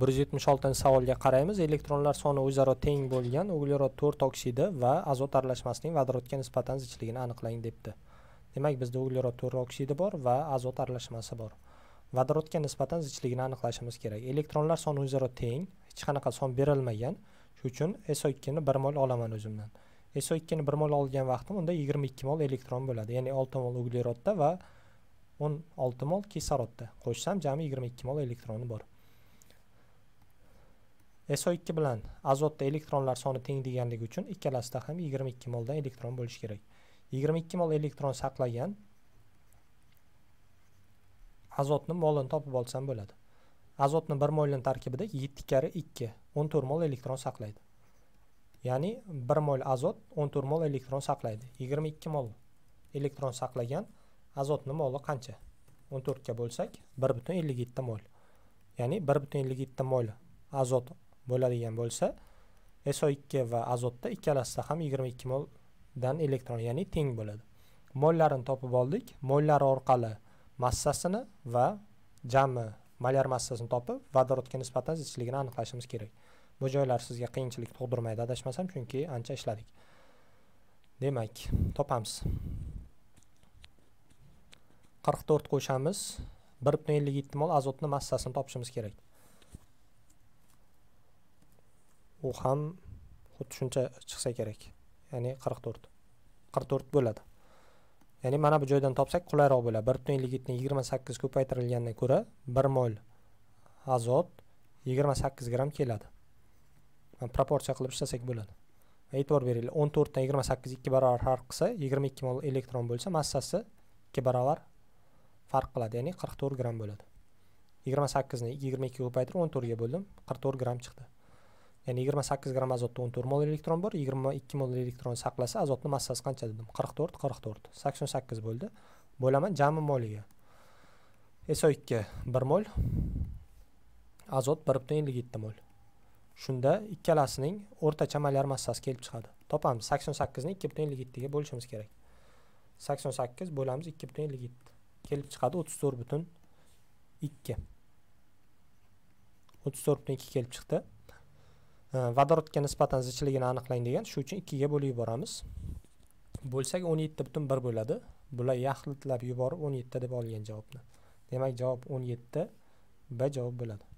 bir yuz yetmish oltinchi savolga qaraymiz elektronlar soni o'zaro teng bo'lgan uglerod to'rt oksidi va azot aralashmasining vodorodga nisbatan zichligini aniqlang debdi demak bizda uglerod to'rt oksidi bor va azot aralashmasi bor vodorodga nisbatan zichligini aniqlashimiz kerak elektronlar soni o'zaro teng hech qanaqa son berilmagan shuning uchun so ikkini bir mol olaman o'zimdan so ikkini bir mol olgan vaqtim unda yigirma ikki mol elektron bo'ladi ya'ni olti mol uglerodda va o'n olti mol kislorodda qo'shsam jami yigirma ikki mol elektroni bor so2 bilan azotda elektronlar soni teng deganligi uchun ikkalasida ham 22 moldan elektron bo'lishi kerak 22 mol elektron saqlagan azotni molini topib olsam bo'ladi azotni bir molni tarkibida 7 karra 2 14 mol elektron saqlaydi ya'ni 1 mol azot 14 mol elektron saqlaydi 22 mol elektron saqlagan azotni moli qancha 14 ga bo'lsak 1.57 mol ya'ni 1.57 mol azot bo'ladigan bo'lsa so2 va azotda ikkalasida ham 22 moldan elektron ya'ni teng bo'ladi mollarini topib oldik mollari orqali massasini va jami molyar massasini topib vodorodga nisbatan zichligini aniqlashimiz kerak bu joylar sizga qiyinchilik tug'dirmaydi adashmasam chunki ancha ishladik demak topamiz 44 qo'shamiz 1.57 mol azotni massasini topishimiz kerak u ham xuddi shuncha chiqsa kerak ya'ni qirq to'rt qirq to'rt bo'ladi ya'ni mana bu joydan topsak qulayroq bo'ladi bir butun ellik yettini yigirma sakkiz ko'paytirilgandan ko'ra bir mol azot yigirma sakkiz gramm keladi proporsiya qilib ishlasak bo'ladi e'tibor beringlar o'n to'rtdan yigirma sakkiz ikki barobar farq qilsa yigirma ikki mol elektron bo'lsa massasi ikki barobar farq qiladi ya'ni qirq to'rt gramm bo'ladi yigirma sakkizni yigirma ikkiga ko'paytirib o'n to'rtga bo'ldim qirq to'rt gramm chiqdi ya'ni yigirma sakkiz gramm azotda o'n to'rt mol elektron bor yigirma ikki mol elektron saqlasa azotni massasi qancha dedim qirq to'rt qirq to'rt sakson sakkiz bo'ldi bo'laman jami moliga so ikki bir mol azot bir butun ellik yetti mol shunda ikkalasining o'rtacha malyar massasi kelib chiqadi topamiz sakson sakkizni ikki butun ellik yettiga bo'lishimiz kerak sakson sakkiz bo'lamiz ikki butun ellik yetti kelib chiqadi o'ttiz to'rt butun ikki o'ttiz to'rt butun ikki kelib chiqdi vodorodga nisbatan zichligini aniqlang degan shuning uchun ikkiga bo'lib yuboramiz bo'lsak o'n yetti butun bir bo'ladi bular yaxlitlab yuborib o'n yetti deb olgan javobni demak javob o'n yetti b javob bo'ladi